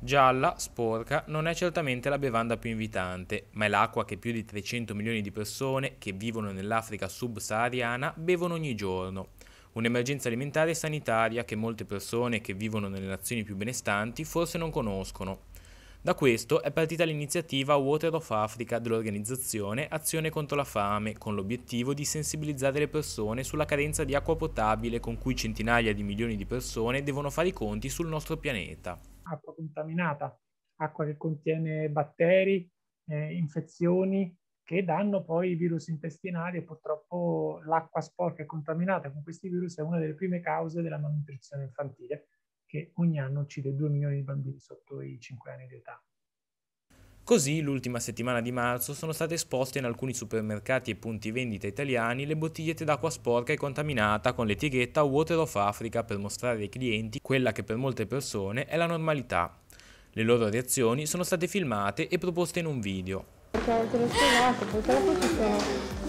Gialla, sporca, non è certamente la bevanda più invitante, ma è l'acqua che più di 300 milioni di persone che vivono nell'Africa subsahariana bevono ogni giorno. Un'emergenza alimentare e sanitaria che molte persone che vivono nelle nazioni più benestanti forse non conoscono. Da questo è partita l'iniziativa Water of Africa dell'organizzazione Azione contro la fame, con l'obiettivo di sensibilizzare le persone sulla carenza di acqua potabile con cui centinaia di milioni di persone devono fare i conti sul nostro pianeta acqua contaminata, acqua che contiene batteri, eh, infezioni che danno poi virus intestinali e purtroppo l'acqua sporca e contaminata con questi virus è una delle prime cause della malnutrizione infantile che ogni anno uccide 2 milioni di bambini sotto i 5 anni di età. Così l'ultima settimana di marzo sono state esposte in alcuni supermercati e punti vendita italiani le bottigliette d'acqua sporca e contaminata con l'etichetta Water of Africa per mostrare ai clienti quella che per molte persone è la normalità. Le loro reazioni sono state filmate e proposte in un video. Cioè, perché te l'ho spiegato, purtroppo ci sono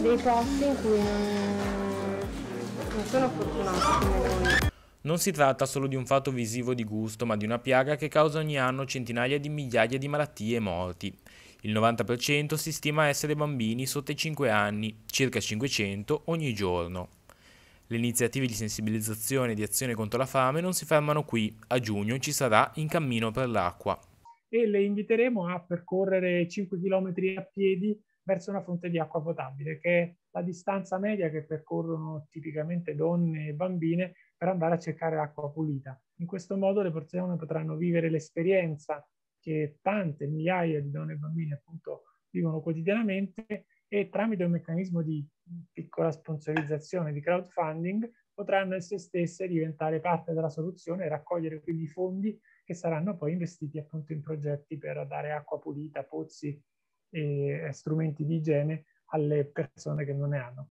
dei posti in cui non, non sono fortunati come noi. Non si tratta solo di un fatto visivo di gusto, ma di una piaga che causa ogni anno centinaia di migliaia di malattie e morti. Il 90% si stima essere bambini sotto i 5 anni, circa 500 ogni giorno. Le iniziative di sensibilizzazione e di azione contro la fame non si fermano qui, a giugno ci sarà In Cammino per l'Acqua. E le inviteremo a percorrere 5 km a piedi verso una fonte di acqua potabile, che è la distanza media che percorrono tipicamente donne e bambine per andare a cercare acqua pulita. In questo modo le persone potranno vivere l'esperienza che tante migliaia di donne e bambini appunto vivono quotidianamente e tramite un meccanismo di piccola sponsorizzazione di crowdfunding potranno esse stesse diventare parte della soluzione e raccogliere quindi fondi che saranno poi investiti appunto in progetti per dare acqua pulita, pozzi e strumenti di igiene alle persone che non ne hanno.